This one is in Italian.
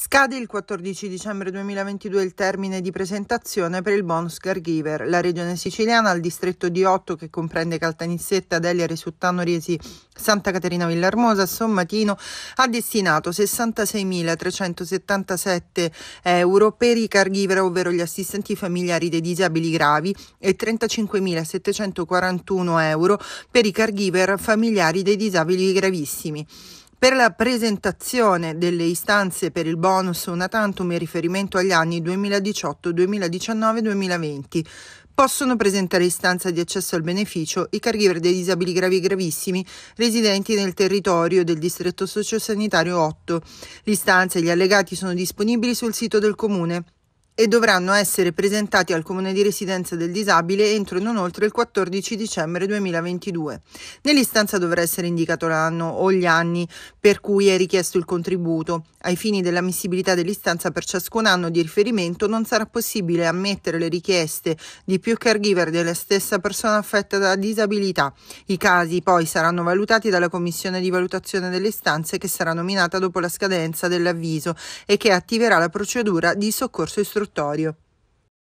Scade il 14 dicembre 2022 il termine di presentazione per il bonus caregiver. La regione siciliana al distretto di Otto, che comprende Caltanissetta, Delia, Resuttano, Riesi, Santa Caterina Villarmosa, Sommatino, ha destinato 66.377 euro per i caregiver, ovvero gli assistenti familiari dei disabili gravi, e 35.741 euro per i caregiver familiari dei disabili gravissimi. Per la presentazione delle istanze per il bonus una tantum in riferimento agli anni 2018, 2019 e 2020 possono presentare istanza di accesso al beneficio i caregiver dei disabili gravi e gravissimi residenti nel territorio del distretto sociosanitario 8. L'istanza e gli allegati sono disponibili sul sito del comune e dovranno essere presentati al Comune di residenza del disabile entro e non oltre il 14 dicembre 2022. Nell'istanza dovrà essere indicato l'anno o gli anni per cui è richiesto il contributo. Ai fini dell'ammissibilità dell'istanza per ciascun anno di riferimento non sarà possibile ammettere le richieste di più caregiver della stessa persona affetta da disabilità. I casi poi saranno valutati dalla Commissione di valutazione delle istanze che sarà nominata dopo la scadenza dell'avviso e che attiverà la procedura di soccorso istruttorio all'oratorio.